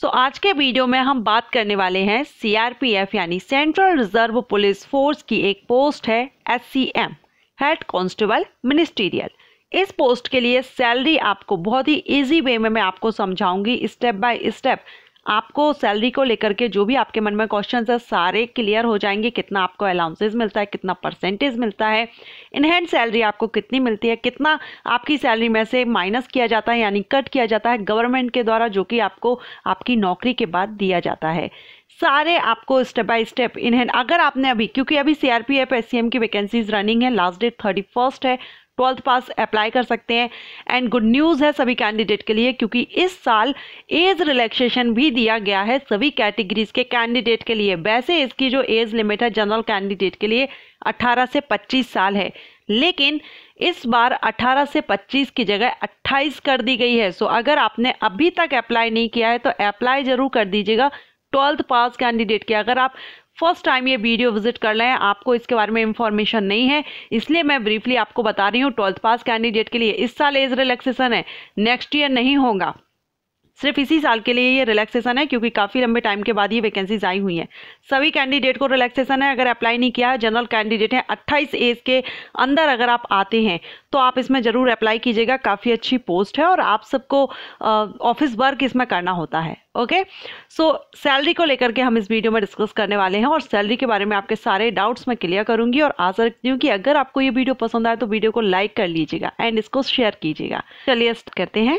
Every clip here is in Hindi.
सो so, आज के वीडियो में हम बात करने वाले हैं सीआरपीएफ यानी सेंट्रल रिजर्व पुलिस फोर्स की एक पोस्ट है एससीएम हेड कांस्टेबल मिनिस्टीरियल इस पोस्ट के लिए सैलरी आपको बहुत ही इजी वे में मैं आपको समझाऊंगी स्टेप बाय स्टेप आपको सैलरी को लेकर के जो भी आपके मन में क्वेश्चन है सारे क्लियर हो जाएंगे कितना आपको अलाउंसेज मिलता है कितना परसेंटेज मिलता है इनहैंड सैलरी आपको कितनी मिलती है कितना आपकी सैलरी में से माइनस किया जाता है यानी कट किया जाता है गवर्नमेंट के द्वारा जो कि आपको आपकी नौकरी के बाद दिया जाता है सारे आपको स्टेप बाय स्टेप इन्हें अगर आपने अभी क्योंकि अभी सीआरपीएफ एससीएम की वैकेंसीज रनिंग है लास्ट डेट थर्टी फर्स्ट है ट्वेल्थ पास अप्लाई कर सकते हैं एंड गुड न्यूज़ है सभी कैंडिडेट के लिए क्योंकि इस साल एज रिलैक्सेशन भी दिया गया है सभी कैटेगरीज के कैंडिडेट के लिए वैसे इसकी जो एज लिमिट है जनरल कैंडिडेट के लिए 18 से 25 साल है लेकिन इस बार 18 से 25 की जगह 28 कर दी गई है सो so, अगर आपने अभी तक अप्लाई नहीं किया है तो अप्लाई ज़रूर कर दीजिएगा ट्वेल्थ पास कैंडिडेट के अगर आप फर्स्ट टाइम ये वीडियो विजिट कर रहे हैं आपको इसके बारे में इंफॉर्मेशन नहीं है इसलिए मैं ब्रीफली आपको बता रही हूँ ट्वेल्थ पास कैंडिडेट के लिए इस साल एज रिलैक्सेशन है नेक्स्ट ईयर नहीं होगा सिर्फ इसी साल के लिए ये रिलैक्सेशन है क्योंकि काफ़ी लंबे टाइम के बाद ये वैकेंसीज आई हुई हैं सभी कैंडिडेट को रिलैक्सेशन है अगर अप्लाई नहीं किया है जनरल कैंडिडेट हैं 28 एज के अंदर अगर आप आते हैं तो आप इसमें ज़रूर अप्लाई कीजिएगा काफ़ी अच्छी पोस्ट है और आप सबको ऑफिस वर्क इसमें करना होता है ओके सो सैलरी को लेकर के हम इस वीडियो में डिस्कस करने वाले हैं और सैलरी के बारे में आपके सारे डाउट्स मैं क्लियर करूंगी और आशा रखती हूँ कि अगर आपको ये वीडियो पसंद आए तो वीडियो को लाइक कर लीजिएगा एंड इसको शेयर कीजिएगा चलिए करते हैं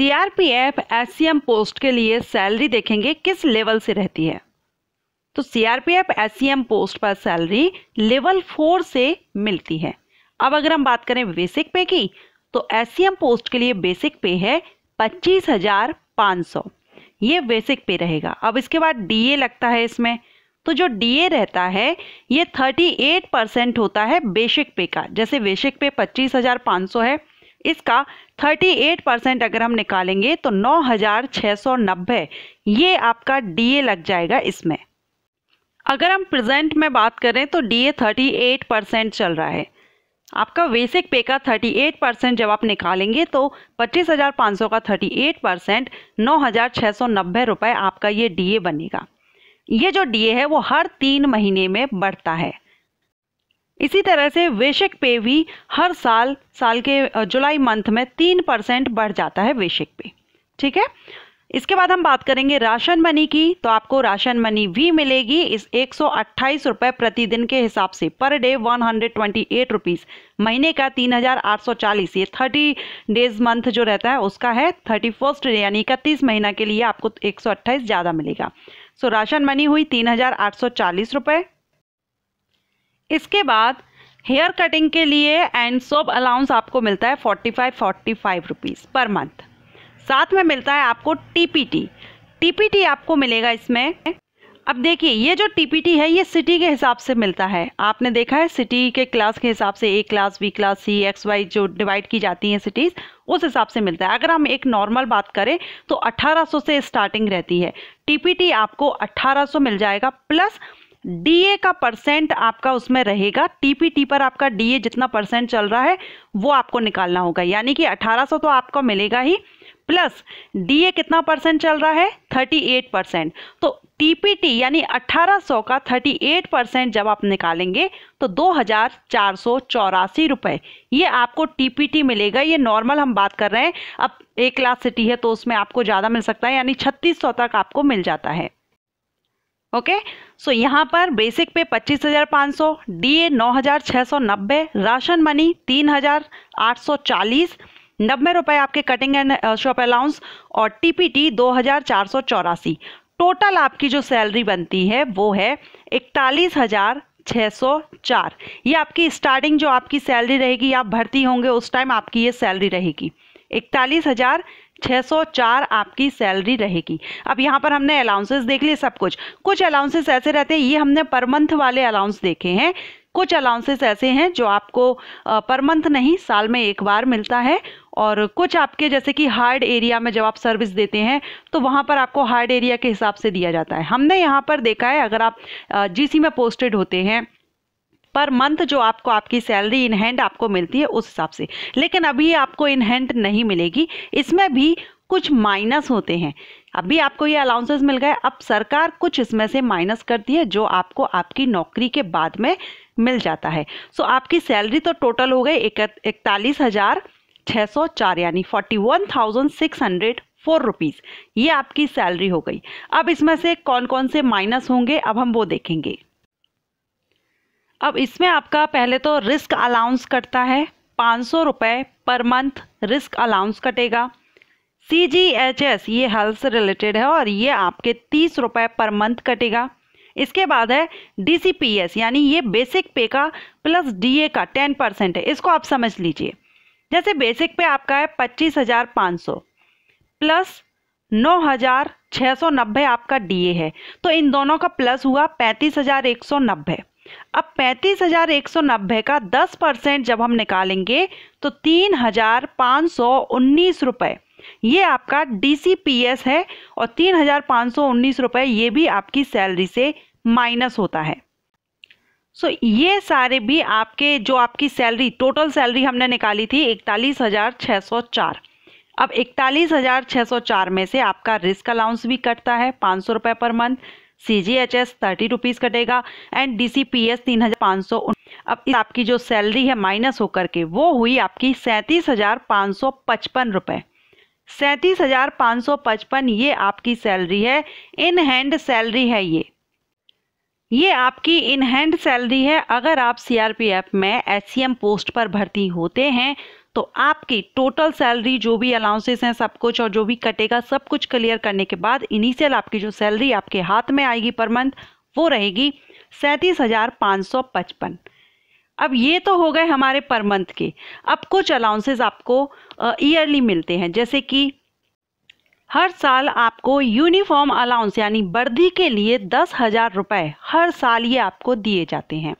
सीआरपीएफ एससीएम पोस्ट के लिए सैलरी देखेंगे किस लेवल से रहती है तो सीआरपीएफ एससीएम पोस्ट पर सैलरी लेवल फोर से मिलती है अब अगर हम बात करें बेसिक पे की तो एससीएम पोस्ट के लिए बेसिक पे है पच्चीस हजार पाँच सौ ये बेसिक पे रहेगा अब इसके बाद डीए लगता है इसमें तो जो डीए रहता है ये थर्टी एट परसेंट होता है बेसिक पे का जैसे बेसिक पे पच्चीस हजार पाँच सौ है इसका 38 परसेंट अगर हम निकालेंगे तो 9,690 ये आपका डीए लग जाएगा इसमें अगर हम प्रेजेंट में बात करें तो डीए 38 परसेंट चल रहा है आपका बेसिक पे का 38 परसेंट जब आप निकालेंगे तो 25,500 का 38 परसेंट नौ रुपए आपका ये डीए बनेगा ये जो डीए है वो हर तीन महीने में बढ़ता है इसी तरह से वेशक पे भी हर साल साल के जुलाई मंथ में तीन परसेंट बढ़ जाता है वेशक पे ठीक है इसके बाद हम बात करेंगे राशन मनी की तो आपको राशन मनी भी मिलेगी इस एक रुपए प्रतिदिन के हिसाब से पर डे 128 हंड्रेड महीने का 3840 ये 30 डेज मंथ जो रहता है उसका है थर्टी फर्स्ट यानी इकतीस महीना के लिए आपको 128 ज़्यादा मिलेगा सो राशन मनी हुई तीन हज़ार रुपए इसके बाद हेयर कटिंग के लिए एंड सोप अलाउंस आपको मिलता है forty five forty five rupees per month साथ में मिलता है आपको टीपीटी टीपीटी आपको मिलेगा इसमें अब देखिए ये जो टीपीटी है ये सिटी के हिसाब से मिलता है आपने देखा है सिटी के क्लास के हिसाब से A class B class C X Y जो डिवाइड की जाती हैं सिटीज़ उस हिसाब से मिलता है अगर हम एक नॉर्मल बात करें तो 1800 से स्टार्टिंग रहती है टीपीटी आपको 1800 मिल जाएगा प्लस डीए का परसेंट आपका उसमें रहेगा टीपीटी पर आपका डीए जितना परसेंट चल रहा है वो आपको निकालना होगा यानी कि 1800 तो आपको मिलेगा ही प्लस डीए कितना परसेंट चल रहा है 38 परसेंट तो टीपीटी यानी 1800 का 38 परसेंट जब आप निकालेंगे तो दो हजार चार सौ चौरासी रुपये ये आपको टीपीटी मिलेगा ये नॉर्मल हम बात कर रहे हैं अब एक क्लास सिटी है तो उसमें आपको ज़्यादा मिल सकता है यानी 3600 तक आपको मिल जाता है ओके okay? सो यहाँ पर बेसिक पे 25,500, डीए 9,690, राशन मनी 3,840, नब्बे रुपए आपके कटिंग एंड शॉप अलाउंस और टीपीटी दो हजार चार सौ चौरासी टोटल आपकी जो सैलरी बनती है वो है इकतालीस हजार छः सौ चार ये आपकी स्टार्टिंग जो आपकी सैलरी रहेगी आप भर्ती होंगे उस टाइम आपकी ये सैलरी रहेगी इकतालीस हजार 604 आपकी सैलरी रहेगी अब यहाँ पर हमने अलाउंसेस देख लिए सब कुछ कुछ अलाउंसेस ऐसे रहते हैं ये हमने पर मंथ वाले अलाउंस देखे हैं कुछ अलाउंसेस ऐसे हैं जो आपको पर मंथ नहीं साल में एक बार मिलता है और कुछ आपके जैसे कि हार्ड एरिया में जब आप सर्विस देते हैं तो वहाँ पर आपको हार्ड एरिया के हिसाब से दिया जाता है हमने यहाँ पर देखा है अगर आप जीसी में पोस्टेड होते हैं पर मंथ जो आपको आपकी सैलरी इन हैंड आपको मिलती है उस हिसाब से लेकिन अभी आपको इन हैंड नहीं मिलेगी इसमें भी कुछ माइनस होते हैं अभी आपको ये अलाउंसेस मिल गए अब सरकार कुछ इसमें से माइनस करती है जो आपको आपकी नौकरी के बाद में मिल जाता है सो आपकी सैलरी तो टोटल हो गई इकतालीस हज़ार छः सौ चार यानी forty one thousand six hundred four rupees ये आपकी सैलरी हो गई अब इसमें से कौन कौन से माइनस होंगे अब हम वो देखेंगे अब इसमें आपका पहले तो रिस्क अलाउंस कटता है पाँच सौ रुपये पर मंथ रिस्क अलाउंस कटेगा सी जी एच एस ये हेल्थ से रिलेटेड है और ये आपके तीस रुपये पर मंथ कटेगा इसके बाद है डी सी पी एस यानी ये बेसिक पे का प्लस डी ए का टेन परसेंट है इसको आप समझ लीजिए जैसे बेसिक पे आपका है पच्चीस हज़ार पाँच सौ प्लस नौ हज़ार छः सौ नब्बे आपका डी ए है तो इन दोनों का प्लस हुआ पैंतीस हज़ार एक सौ नब्बे अब पैंतीस हजार एक सौ नब्बे का दस परसेंट जब हम निकालेंगे तो तीन हजार पाँच सौ उन्नीस रुपये ये आपका डीसीपीएस है और तीन हजार पाँच सौ उन्नीस रुपये ये भी आपकी सैलरी से माइनस होता है सो so, ये सारे भी आपके जो आपकी सैलरी टोटल सैलरी हमने निकाली थी इकतालीस हज़ार छः सौ चार अब इकतालीस हज़ार छः सौ चार में से आपका रिस्क अलाउंस भी कटता है पाँच सौ रुपये per month C G H S thirty rupees कटेगा and D C P S तीन हज़ार पाँच सौ अब आपकी जो सैलरी है माइनस होकर के वो हुई आपकी सैंतीस हज़ार पाँच सौ पचपन रुपए सैंतीस हज़ार पाँच सौ पचपन ये आपकी सैलरी है इन हैंड सैलरी है ये ये आपकी इन हैंड सैलरी है अगर आप सीआरपीएफ में एससीएम पोस्ट पर भर्ती होते हैं तो आपकी टोटल सैलरी जो भी अलाउंसेस हैं सब कुछ और जो भी कटेगा सब कुछ क्लियर करने के बाद इनिशियल आपकी जो सैलरी आपके हाथ में आएगी पर मंथ वो रहेगी सैंतीस हज़ार पाँच सौ पचपन अब ये तो हो गए हमारे पर मंथ के अब कुछ अलाउंसेस आपको ईयरली मिलते हैं जैसे कि हर साल आपको यूनिफॉर्म अलाउंस यानी वर्दी के लिए दस हज़ार रुपये हर साल ये आपको दिए जाते हैं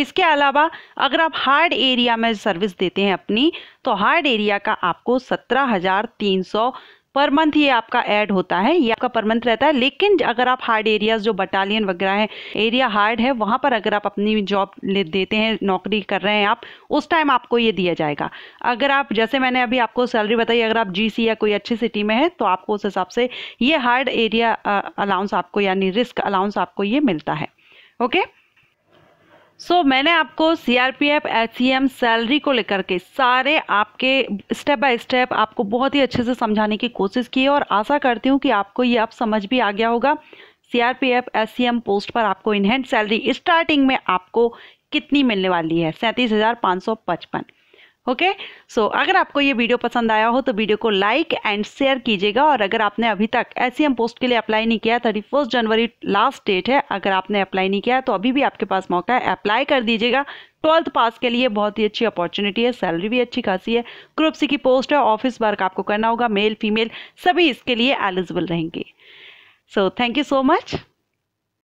इसके अलावा अगर आप हार्ड एरिया में सर्विस देते हैं अपनी तो हार्ड एरिया का आपको सत्रह हज़ार तीन सौ पर मंथ ये आपका ऐड होता है ये आपका पर मंथ रहता है लेकिन अगर आप हार्ड एरियाज जो बटालियन वगैरह है एरिया हार्ड है वहाँ पर अगर आप अपनी जॉब ले देते हैं नौकरी कर रहे हैं आप उस टाइम आपको ये दिया जाएगा अगर आप जैसे मैंने अभी आपको सैलरी बताई अगर आप जीसी या कोई अच्छी सिटी में है तो आपको उस हिसाब से ये हार्ड एरिया अलाउंस आपको यानी रिस्क अलाउंस आपको ये मिलता है ओके okay? सो so, मैंने आपको C R P F H C M salary को लेकर के सारे आपके स्टेप बाय स्टेप आपको बहुत ही अच्छे से समझाने की कोशिश की है और आशा करती हूँ कि आपको ये अब समझ भी आ गया होगा C R P F S C M post पर आपको इनहेंड सैलरी स्टार्टिंग में आपको कितनी मिलने वाली है सैंतीस हज़ार पाँच सौ पचपन ओके सो so, अगर आपको ये वीडियो पसंद आया हो तो वीडियो को लाइक एंड शेयर कीजिएगा और अगर आपने अभी तक एस पोस्ट के लिए अप्लाई नहीं किया thirty first January last date है अगर आपने अप्लाई नहीं किया तो अभी भी आपके पास मौका है अप्लाई कर दीजिएगा ट्वेल्थ पास के लिए बहुत ही अच्छी अपॉर्चुनिटी है सैलरी भी अच्छी खासी है ग्रुप सी की पोस्ट है ऑफिस वर्क आपको करना होगा मेल फीमेल सभी इसके लिए एलिजिबल रहेंगे so thank you so much